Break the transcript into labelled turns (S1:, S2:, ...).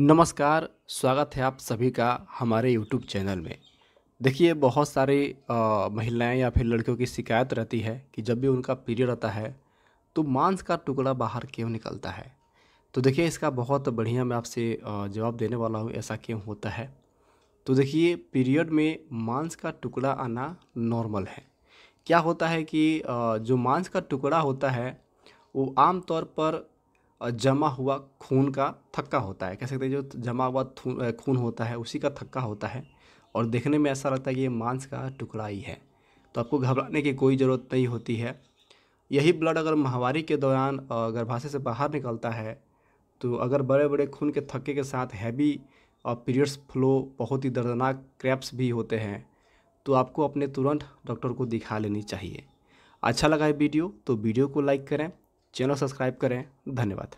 S1: नमस्कार स्वागत है आप सभी का हमारे यूट्यूब चैनल में देखिए बहुत सारी महिलाएं या फिर लड़कियों की शिकायत रहती है कि जब भी उनका पीरियड आता है तो मांस का टुकड़ा बाहर क्यों निकलता है तो देखिए इसका बहुत बढ़िया मैं आपसे जवाब देने वाला हूँ ऐसा क्यों होता है तो देखिए पीरियड में मांस का टुकड़ा आना नॉर्मल है क्या होता है कि जो मांस का टुकड़ा होता है वो आमतौर पर जमा हुआ खून का थक्का होता है कह सकते हैं जो जमा हुआ खून होता है उसी का थक्का होता है और देखने में ऐसा लगता है कि ये मांस का टुकड़ा ही है तो आपको घबराने की कोई ज़रूरत नहीं होती है यही ब्लड अगर महावारी के दौरान गर्भाशय से बाहर निकलता है तो अगर बड़े बड़े खून के थक्के के साथ हैवी पीरियड्स फ्लो बहुत ही दर्दनाक क्रैप्स भी होते हैं तो आपको अपने तुरंत डॉक्टर को दिखा लेनी चाहिए अच्छा लगा है वीडियो तो वीडियो को लाइक करें चैनल सब्सक्राइब करें धन्यवाद